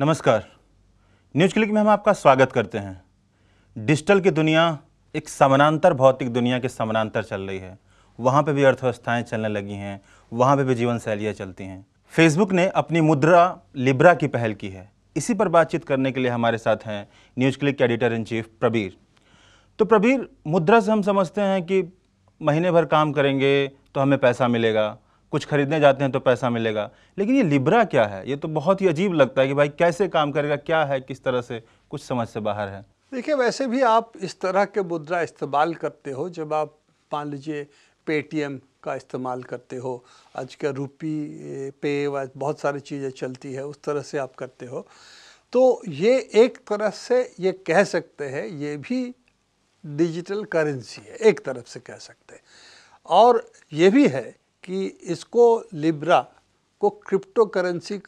नमस्कार news click में हम आपका स्वागत करते हैं डिजिटल की दुनिया एक समानांतर भौतिक दुनिया के समानांतर चल रही है वहाँ पे भी अर्थव्यवस्थाएं चलने लगी हैं वहाँ पे भी जीवन शैलियाँ चलती हैं फेसबुक ने अपनी मुद्रा लिब्रा की पहल की है इसी पर बातचीत करने के लिए हमारे साथ हैं न्यूज क्लिक के एडिटर इन चीफ प्रबीर तो प्रबीर मुद्रा से हम समझते हैं कि महीने भर काम करेंगे तो हमें पैसा मिलेगा कुछ खरीदने जाते हैं तो पैसा मिलेगा लेकिन ये लिब्रा क्या है ये तो बहुत ही अजीब लगता है कि भाई कैसे काम करेगा क्या है किस तरह से कुछ समझ से बाहर है देखिए वैसे भी आप इस तरह के मुद्रा इस्तेमाल करते हो जब आप मान लीजिए पेटीएम का इस्तेमाल करते हो आज का रूपी पे बहुत सारी चीज़ें चलती है उस तरह से आप करते हो तो ये एक तरह से ये कह सकते हैं ये भी डिजिटल करेंसी है एक तरफ से कह सकते हैं और ये भी है कि इसको लिब्रा को क्रिप्टो करेंसी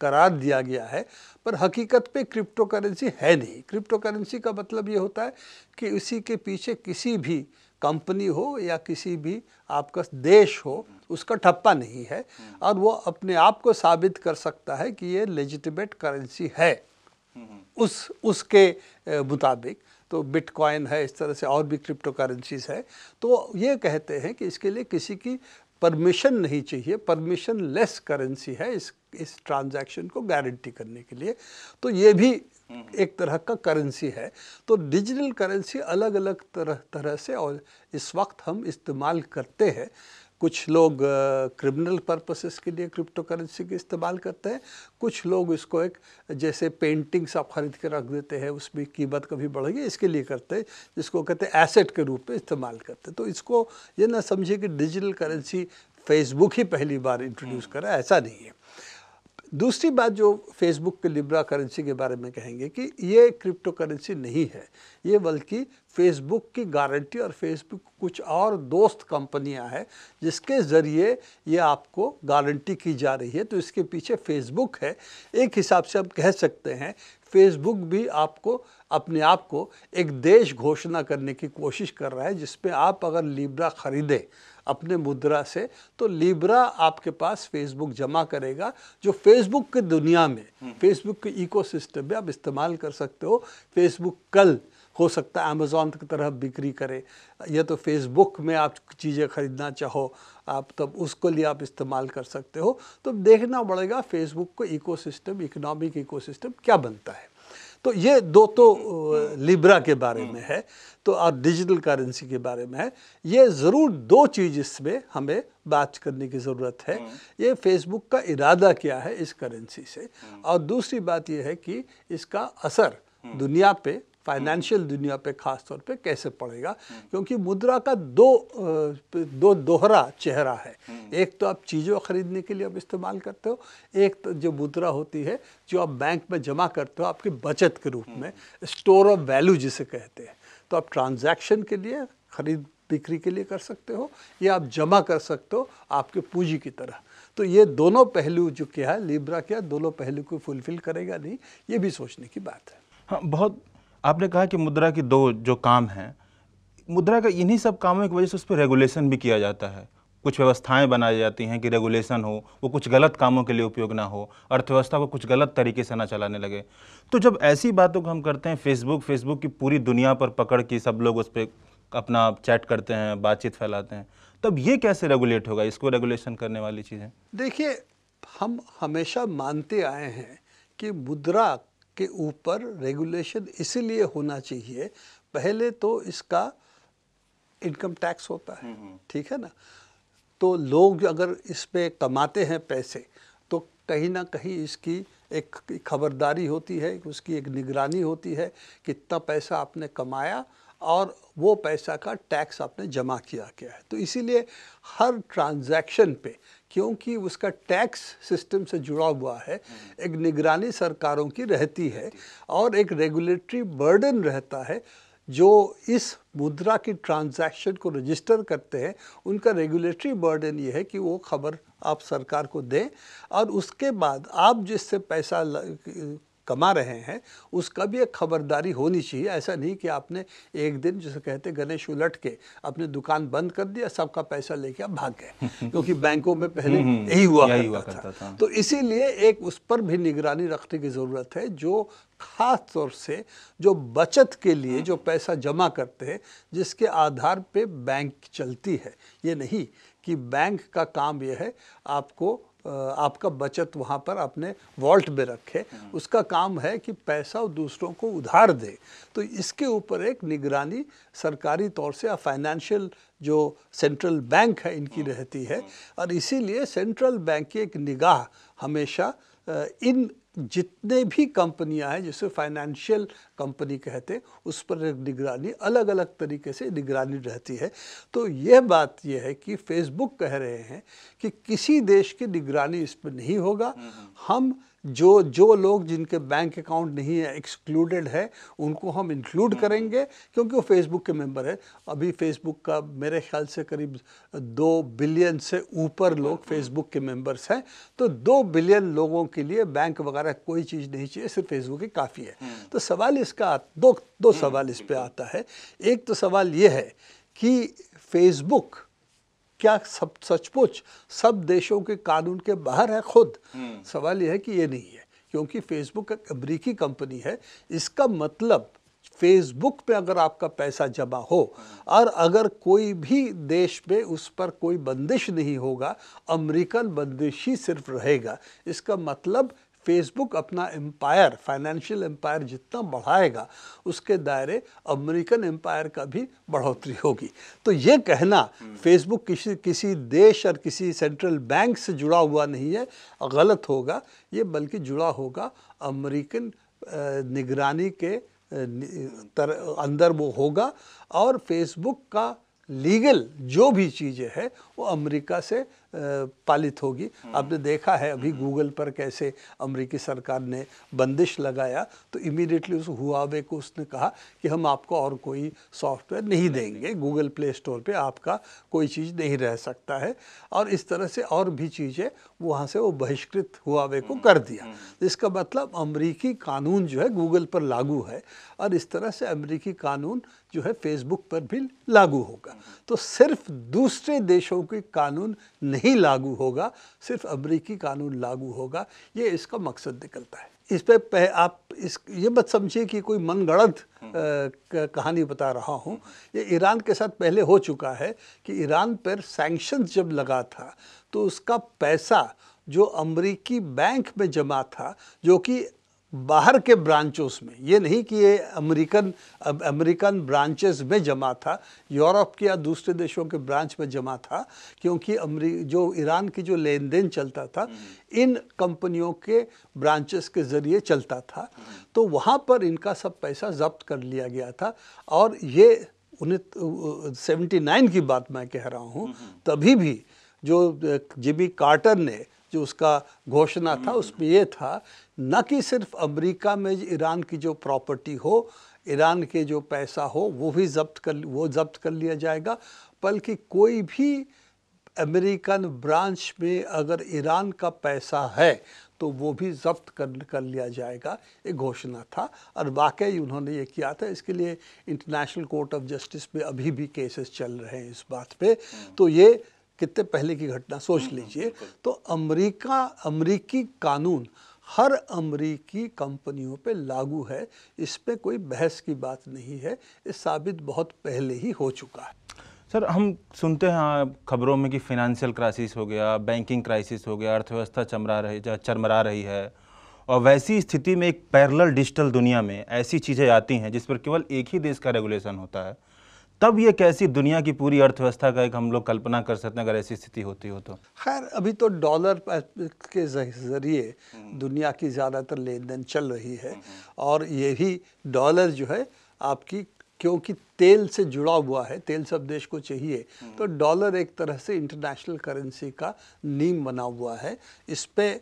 करार दिया गया है पर हकीकत पे क्रिप्टो करेंसी है नहीं क्रिप्टो करेंसी का मतलब ये होता है कि इसी के पीछे किसी भी कंपनी हो या किसी भी आपका देश हो उसका ठप्पा नहीं है और वो अपने आप को साबित कर सकता है कि ये लेजिटिमेट करेंसी है उस उसके मुताबिक तो बिटकॉइन है इस तरह से और भी क्रिप्टो करेंसीज है तो ये कहते हैं कि इसके लिए किसी की परमिशन नहीं चाहिए परमिशन लेस करेंसी है इस इस ट्रांजैक्शन को गारंटी करने के लिए तो ये भी हम्म। एक तरह का करेंसी है तो डिजिटल करेंसी अलग अलग तरह तरह से और इस वक्त हम इस्तेमाल करते हैं कुछ लोग क्रिमिनल पर्पसेस के लिए क्रिप्टो करेंसी के इस्तेमाल करते हैं कुछ लोग इसको एक जैसे पेंटिंग्स आप खरीद के रख देते हैं उसमें कीमत कभी बढ़ेगी इसके लिए करते हैं जिसको कहते हैं एसेट के रूप में इस्तेमाल करते हैं तो इसको ये ना समझिए कि डिजिटल करेंसी फेसबुक ही पहली बार इंट्रोड्यूस हम्म। करा ऐसा नहीं है दूसरी बात जो फेसबुक के लिब्रा करेंसी के बारे में कहेंगे कि ये क्रिप्टो करेंसी नहीं है ये बल्कि फेसबुक की गारंटी और फेसबुक कुछ और दोस्त कंपनियां हैं जिसके ज़रिए ये आपको गारंटी की जा रही है तो इसके पीछे फेसबुक है एक हिसाब से हम कह सकते हैं फेसबुक भी आपको अपने आप को एक देश घोषणा करने की कोशिश कर रहा है जिसमें आप अगर लीब्रा ख़रीदें अपने मुद्रा से तो लीब्रा आपके पास फेसबुक जमा करेगा जो फेसबुक की दुनिया में हम्म। फेसबुक के इकोसिस्टम में आप इस्तेमाल कर सकते हो फेसबुक कल हो सकता है अमेज़ोन की तरह बिक्री करे या तो फेसबुक में आप चीज़ें ख़रीदना चाहो आप तब उसको लिए आप इस्तेमाल कर सकते हो तो देखना पड़ेगा फेसबुक को इकोसिस्टम इकोनॉमिक इकोसिस्टम क्या बनता है तो ये दो तो लिब्रा के बारे में है तो और डिजिटल करेंसी के बारे में है ये ज़रूर दो चीज़ इसमें हमें बात करने की ज़रूरत है ये फेसबुक का इरादा क्या है इस करेंसी से और दूसरी बात ये है कि इसका असर दुनिया पे फाइनेंशियल दुनिया पे खास तौर पे कैसे पड़ेगा क्योंकि मुद्रा का दो दो दोहरा चेहरा है एक तो आप चीज़ों खरीदने के लिए आप इस्तेमाल करते हो एक तो जो मुद्रा होती है जो आप बैंक में जमा करते हो आपकी बचत के रूप में स्टोर ऑफ वैल्यू जिसे कहते हैं तो आप ट्रांजैक्शन के लिए खरीद बिक्री के लिए कर सकते हो या आप जमा कर सकते हो आपके पूंजी की तरह तो ये दोनों पहलू जो क्या है लिब्रा क्या दोनों पहलू को फुलफिल करेगा नहीं ये भी सोचने की बात है हाँ बहुत आपने कहा कि मुद्रा की दो जो काम हैं मुद्रा का इन्हीं सब कामों की वजह से उस पर रेगुलेशन भी किया जाता है कुछ व्यवस्थाएं बनाई जाती हैं कि रेगुलेशन हो वो कुछ गलत कामों के लिए उपयोग ना हो अर्थव्यवस्था को कुछ गलत तरीके से ना चलाने लगे तो जब ऐसी बातों को हम करते हैं फेसबुक फेसबुक की पूरी दुनिया पर पकड़ की सब लोग उस पर अपना चैट करते हैं बातचीत फैलाते हैं तब ये कैसे रेगुलेट होगा इसको रेगुलेशन करने वाली चीज़ें देखिए हम हमेशा मानते आए हैं कि मुद्रा के ऊपर रेगुलेशन इसीलिए होना चाहिए पहले तो इसका इनकम टैक्स होता है हम्म, हम्म। ठीक है ना तो लोग अगर इस पर कमाते हैं पैसे तो कहीं ना कहीं इसकी एक खबरदारी होती है उसकी एक निगरानी होती है कितना पैसा आपने कमाया और वो पैसा का टैक्स आपने जमा किया गया है तो इसीलिए हर ट्रांजैक्शन पे क्योंकि उसका टैक्स सिस्टम से जुड़ा हुआ है एक निगरानी सरकारों की रहती है और एक रेगुलेटरी बर्डन रहता है जो इस मुद्रा की ट्रांजैक्शन को रजिस्टर करते हैं उनका रेगुलेटरी बर्डन ये है कि वो खबर आप सरकार को दें और उसके बाद आप जिससे पैसा कमा रहे हैं उसका भी एक खबरदारी होनी चाहिए ऐसा नहीं कि आपने एक दिन जैसे कहते गणेश उलट के अपने दुकान बंद कर दिया सबका पैसा लेके आप भाग गए क्योंकि बैंकों में पहले हम्म, हम्म, यही हुआ, करता, हुआ करता था, था। तो इसीलिए एक उस पर भी निगरानी रखने की ज़रूरत है जो खास तौर से जो बचत के लिए जो पैसा जमा करते हैं जिसके आधार पे बैंक चलती है ये नहीं कि बैंक का काम यह है आपको आपका बचत वहाँ पर आपने वॉल्ट में रखे उसका काम है कि पैसा दूसरों को उधार दे तो इसके ऊपर एक निगरानी सरकारी तौर से या फाइनेंशियल जो सेंट्रल बैंक है इनकी रहती है और इसीलिए सेंट्रल बैंक की एक निगाह हमेशा इन जितने भी कंपनियां हैं जिसे फाइनेंशियल कंपनी कहते हैं उस पर निगरानी अलग अलग तरीके से निगरानी रहती है तो यह बात यह है कि फेसबुक कह रहे हैं कि किसी देश की निगरानी इस पर नहीं होगा हम्म, हम्म। हम जो जो लोग जिनके बैंक अकाउंट नहीं है एक्सक्लूडेड है उनको हम इंक्लूड हम्म। करेंगे क्योंकि वो फेसबुक के मेंबर है अभी फेसबुक का मेरे ख्याल से करीब दो बिलियन से ऊपर लोग फेसबुक हम्म। के मेंबर्स हैं तो दो बिलियन लोगों के लिए बैंक वगैरह कोई चीज़ नहीं चाहिए सिर्फ फेसबुक ही काफ़ी है हम्म। तो सवाल इसका दो दो सवाल इस पर आता है एक तो सवाल ये है कि फेसबुक क्या सब सचमुच सब देशों के कानून के बाहर है खुद हम्म। सवाल यह है कि ये नहीं है क्योंकि फेसबुक एक अमरीकी कंपनी है इसका मतलब फेसबुक पे अगर आपका पैसा जमा हो हम्म। और अगर कोई भी देश में उस पर कोई बंदिश नहीं होगा अमेरिकन बंदिश ही सिर्फ रहेगा इसका मतलब फेसबुक अपना एम्पायर फाइनेंशियल एम्पायर जितना बढ़ाएगा उसके दायरे अमेरिकन एम्पायर का भी बढ़ोतरी होगी तो ये कहना फेसबुक किसी किसी देश और किसी सेंट्रल बैंक से जुड़ा हुआ नहीं है गलत होगा ये बल्कि जुड़ा होगा अमेरिकन निगरानी के तर, अंदर वो होगा और फेसबुक का लीगल जो भी चीज़ें हैं वो अमेरिका से पालित होगी आपने देखा है अभी गूगल पर कैसे अमेरिकी सरकार ने बंदिश लगाया तो इमीडिएटली उस हुआवे को उसने कहा कि हम आपको और कोई सॉफ्टवेयर नहीं देंगे गूगल प्ले स्टोर पे आपका कोई चीज़ नहीं रह सकता है और इस तरह से और भी चीज़ें वहाँ से वो बहिष्कृत हुआवे को कर दिया हम्म, हम्म। इसका मतलब अमरीकी कानून जो है गूगल पर लागू है और इस तरह से अमरीकी कानून जो है फेसबुक पर भी लागू होगा हम्म, तो सिर्फ दूसरे देशों के कानून नहीं नहीं लागू होगा सिर्फ अमरीकी कानून लागू होगा ये इसका मकसद निकलता है इस पर आप इस ये मत समझिए कि कोई मनगढ़ंत हम्म। कहानी बता रहा हूँ ये ईरान के साथ पहले हो चुका है कि ईरान पर सैंक्शंस जब लगा था तो उसका पैसा जो अमरीकी बैंक में जमा था जो कि बाहर के ब्रांचों में ये नहीं कि ये अमेरिकन अमेरिकन ब्रांचेस में जमा था यूरोप के या दूसरे देशों के ब्रांच में जमा था क्योंकि जो ईरान की जो लेन देन चलता था इन कंपनियों के ब्रांचेस के ज़रिए चलता था तो वहाँ पर इनका सब पैसा जब्त कर लिया गया था और ये उन्हें सेवेंटी नाइन की बात मैं कह रहा हूँ तभी भी जो जिमी कार्टर ने जो उसका घोषणा था हम्म। उसमें ये था न कि सिर्फ अमेरिका में ईरान की जो प्रॉपर्टी हो ईरान के जो पैसा हो वो भी जब्त कर वो जब्त कर लिया जाएगा बल्कि कोई भी अमेरिकन ब्रांच में अगर ईरान का पैसा है तो वो भी जब्त कर कर लिया जाएगा ये घोषणा था और वाकई उन्होंने ये किया था इसके लिए इंटरनेशनल कोर्ट ऑफ जस्टिस में अभी भी केसेस चल रहे हैं इस बात पे हम्म। तो ये कितने पहले की घटना सोच हम्म, हम्म, लीजिए तो अमेरिका अमेरिकी कानून हर अमरीकी कंपनियों पे लागू है इस पर कोई बहस की बात नहीं है ये साबित बहुत पहले ही हो चुका है सर हम सुनते हैं हाँ, खबरों में कि फिनंशियल क्राइसिस हो गया बैंकिंग क्राइसिस हो गया अर्थव्यवस्था चमरा रही चरमरा रही है और वैसी स्थिति में एक पैरल डिजिटल दुनिया में ऐसी चीज़ें आती हैं जिस पर केवल एक ही देश का रेगुलेशन होता है तब ये कैसी दुनिया की पूरी अर्थव्यवस्था का एक हम लोग कल्पना कर सकते हैं अगर ऐसी स्थिति होती हो तो खैर अभी तो डॉलर के ज़रिए दुनिया की ज़्यादातर लेन देन चल रही है और ये भी डॉलर जो है आपकी क्योंकि तेल से जुड़ा हुआ है तेल सब देश को चाहिए तो डॉलर एक तरह से इंटरनेशनल करेंसी का नीम बना हुआ है इस पर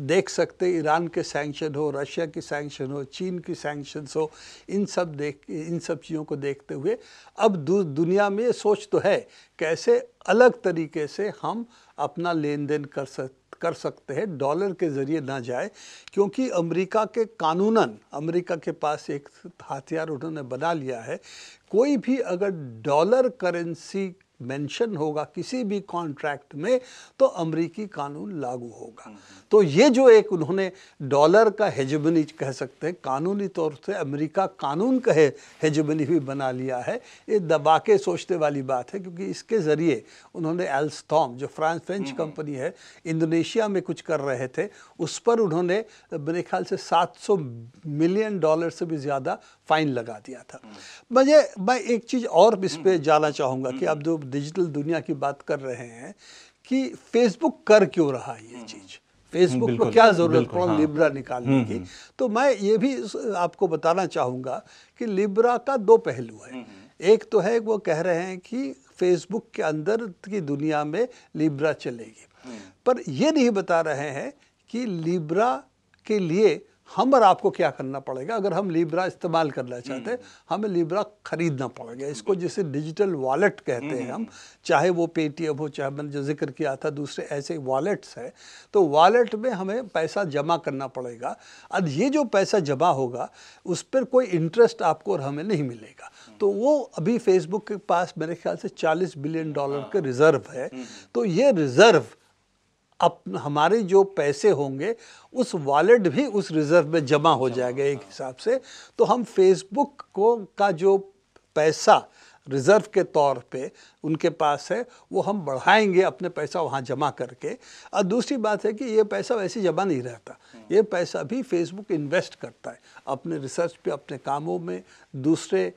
देख सकते ईरान के सैंक्शन हो रशिया की सैंक्शन हो चीन की सैंक्शन हो इन सब देख इन सब चीज़ों को देखते हुए अब दुनिया में ये सोच तो है कैसे अलग तरीके से हम अपना लेन देन कर सक कर सकते हैं डॉलर के ज़रिए ना जाए क्योंकि अमेरिका के कानूनन अमेरिका के पास एक हथियार उन्होंने बना लिया है कोई भी अगर डॉलर करेंसी मेंशन होगा किसी भी कॉन्ट्रैक्ट में तो अमरीकी कानून लागू होगा तो ये जो एक उन्होंने डॉलर का हेजबनी कह सकते हैं कानूनी तौर से अमेरिका कानून का हेजबनी भी बना लिया है ये दबा के सोचने वाली बात है क्योंकि इसके ज़रिए उन्होंने एल्स्टॉम जो फ्रांस फ्रेंच हम्म। कंपनी है इंडोनेशिया में कुछ कर रहे थे उस पर उन्होंने मेरे ख्याल से सात मिलियन डॉलर से भी ज़्यादा फाइन लगा दिया था मुझे हम्म। मैं एक चीज़ और इस पर हम्म। जाना चाहूँगा कि अब जो डिजिटल दुनिया की बात कर रहे हैं कि फेसबुक कर क्यों रहा है ये हम्म। चीज़ फेसबुक को क्या ज़रूरत कौन हाँ। लिब्रा निकालने की हम्म, हम्म। तो मैं ये भी आपको बताना चाहूंगा कि लिब्रा का दो पहलू है एक तो है वो कह रहे हैं कि फेसबुक के अंदर की दुनिया में लिब्रा चलेगी पर ये नहीं बता रहे हैं कि लिब्रा के लिए हम और आपको क्या करना पड़ेगा अगर हम लिब्रा इस्तेमाल करना चाहते हैं हम्म। हमें लिब्रा ख़रीदना पड़ेगा इसको जैसे डिजिटल वॉलेट कहते हैं हम्म, हम हम्म, चाहे वो पेटीएम हो चाहे मैंने जो जिक्र किया था दूसरे ऐसे वॉलेट्स हैं तो वॉलेट में हमें पैसा जमा करना पड़ेगा अब ये जो पैसा जमा होगा उस पर कोई इंटरेस्ट आपको और हमें नहीं मिलेगा तो वो अभी फेसबुक के पास मेरे ख्याल से चालीस बिलियन डॉलर का रिज़र्व है तो ये रिज़र्व अप हमारे जो पैसे होंगे उस वॉलेट भी उस रिज़र्व में जमा हो जाएगा एक हिसाब से तो हम फेसबुक को का जो पैसा रिज़र्व के तौर पे उनके पास है वो हम बढ़ाएंगे अपने पैसा वहाँ जमा करके और दूसरी बात है कि ये पैसा वैसे जमा नहीं रहता ये पैसा भी फेसबुक इन्वेस्ट करता है अपने रिसर्च पे अपने कामों में दूसरे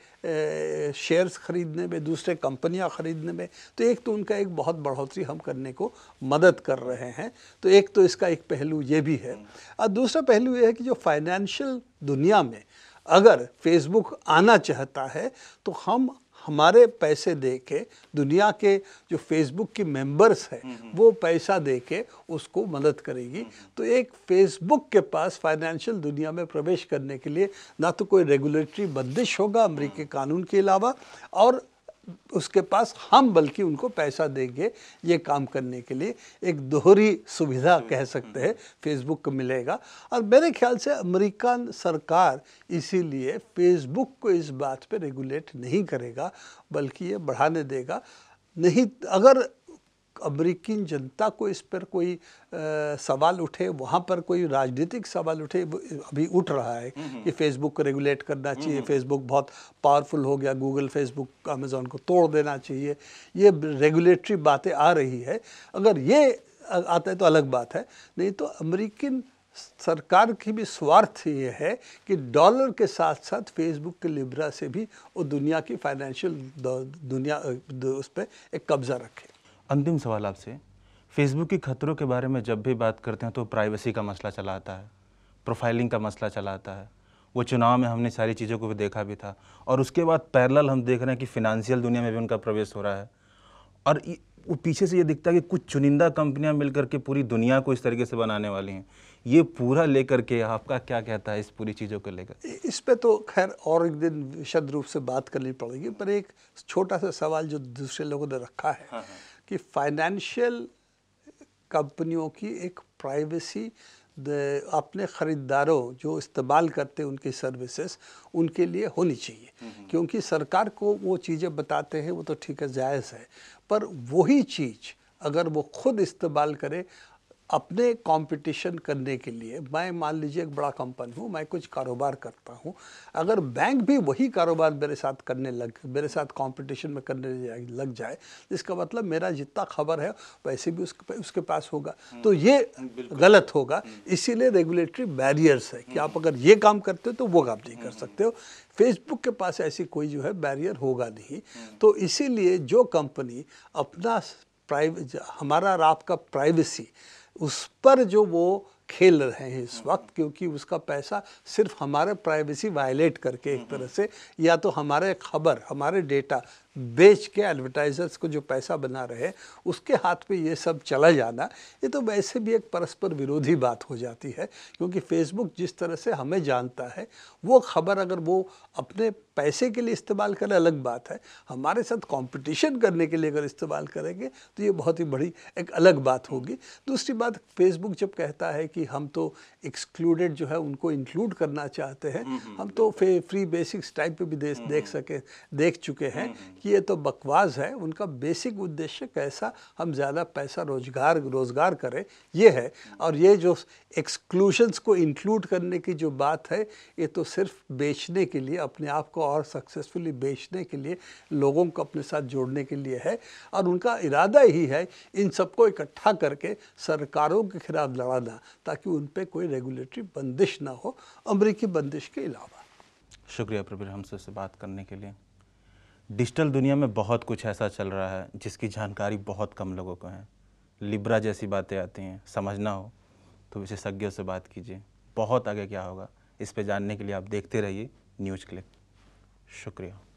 शेयर्स ख़रीदने में दूसरे कंपनियाँ ख़रीदने में तो एक तो उनका एक बहुत बढ़ोतरी हम करने को मदद कर रहे हैं तो एक तो इसका एक पहलू ये भी है और दूसरा पहलू ये है कि जो फाइनेंशियल दुनिया में अगर फेसबुक आना चाहता है तो हम हमारे पैसे दे के दुनिया के जो फेसबुक की मेंबर्स हैं हम्म, हम्म। वो पैसा दे के उसको मदद करेगी हम्म, तो एक फेसबुक के पास फाइनेंशियल दुनिया में प्रवेश करने के लिए ना तो कोई रेगुलेटरी बंदिश होगा अमरीकी कानून के अलावा और उसके पास हम बल्कि उनको पैसा देंगे ये काम करने के लिए एक दोहरी सुविधा कह सकते हैं फेसबुक को मिलेगा और मेरे ख्याल से अमेरिका सरकार इसीलिए फेसबुक को इस बात पे रेगुलेट नहीं करेगा बल्कि ये बढ़ाने देगा नहीं अगर अमरीकी जनता को इस पर कोई आ, सवाल उठे वहाँ पर कोई राजनीतिक सवाल उठे अभी उठ रहा है हम्म, हम्म। कि फेसबुक को रेगुलेट करना हम्म, चाहिए फेसबुक बहुत पावरफुल हो गया गूगल फेसबुक अमेज़ोन को तोड़ देना चाहिए ये रेगुलेटरी बातें आ रही है अगर ये आता है तो अलग बात है नहीं तो अमेरिकन सरकार की भी स्वार्थ ये है कि डॉलर के साथ साथ फेसबुक के लिब्रा से भी वो दुनिया की फाइनेंशियल दुनिया उस पर एक कब्ज़ा रखे अंतिम सवाल आपसे फेसबुक के खतरों के बारे में जब भी बात करते हैं तो प्राइवेसी का मसला चला आता है प्रोफाइलिंग का मसला चला आता है वो चुनाव में हमने सारी चीज़ों को भी देखा भी था और उसके बाद पैरल हम देख रहे हैं कि फिनंशियल दुनिया में भी उनका प्रवेश हो रहा है और वो पीछे से ये दिखता है कि कुछ चुनिंदा कंपनियां मिलकर के पूरी दुनिया को इस तरीके से बनाने वाली हैं ये पूरा लेकर के आपका क्या कहता है इस पूरी चीज़ों को लेकर इस पर तो खैर और एक दिन विशद रूप से बात करनी पड़ेगी पर एक छोटा सा सवाल जो दूसरे लोगों ने रखा है हाँ, हाँ। कि फाइनेंशियल कंपनियों की एक प्राइवेसी अपने ख़रीदारों जो इस्तेमाल करते हैं उनकी सर्विसेज उनके लिए होनी चाहिए हम्म। क्योंकि सरकार को वो चीज़ें बताते हैं वो तो ठीक है जायज़ है पर वही चीज़ अगर वो खुद इस्तेमाल करे अपने कंपटीशन करने के लिए मैं मान लीजिए एक बड़ा कंपनी हूँ मैं कुछ कारोबार करता हूँ अगर बैंक भी वही कारोबार मेरे साथ करने लग मेरे साथ कंपटीशन में करने लग जाए इसका मतलब मेरा जितना खबर है वैसे भी उसके उसके पास होगा हम्म। तो ये गलत होगा हम्म। इसीलिए रेगुलेटरी बैरियर्स है कि आप हम्म। अगर ये काम करते हो तो वो काम नहीं कर सकते हो फेसबुक के पास ऐसी कोई जो है बैरियर होगा नहीं तो इसीलिए जो कंपनी अपना प्राइव हमारा और आपका प्राइवेसी उस पर जो वो खेल रहे हैं इस वक्त क्योंकि उसका पैसा सिर्फ हमारे प्राइवेसी वायलेट करके एक तरह से या तो हमारे खबर हमारे डेटा बेच के एडवर्टाइजर्स को जो पैसा बना रहे उसके हाथ पे ये सब चला जाना ये तो वैसे भी एक परस्पर विरोधी बात हो जाती है क्योंकि फेसबुक जिस तरह से हमें जानता है वो खबर अगर वो अपने पैसे के लिए इस्तेमाल करें अलग बात है हमारे साथ कंपटीशन करने के लिए अगर इस्तेमाल करेंगे तो ये बहुत ही बड़ी एक अलग बात होगी दूसरी बात फेसबुक जब कहता है कि हम तो एक्सक्लूडेड जो है उनको इंक्लूड करना चाहते हैं हम्म, हम्म, हम हम्म। तो फ्री बेसिक्स टाइप पे भी देख सके देख चुके हैं कि ये तो बकवास है उनका बेसिक उद्देश्य कैसा हम ज़्यादा पैसा रोजगार रोज़गार करें ये है और ये जो एक्सक्लूशंस को इंक्लूड करने की जो बात है ये तो सिर्फ बेचने के लिए अपने आप को और सक्सेसफुली बेचने के लिए लोगों को अपने साथ जोड़ने के लिए है और उनका इरादा ही है इन सबको इकट्ठा करके सरकारों के खिलाफ लड़ाना ताकि उन पर कोई रेगुलेटरी बंदिश ना हो अमरीकी बंदिश के अलावा शुक्रिया प्रवीर हमसे बात करने के लिए डिजिटल दुनिया में बहुत कुछ ऐसा चल रहा है जिसकी जानकारी बहुत कम लोगों को है लिब्रा जैसी बातें आती हैं समझना हो तो विशेषज्ञों से बात कीजिए बहुत आगे क्या होगा इस पर जानने के लिए आप देखते रहिए न्यूज क्लिक शुक्रिया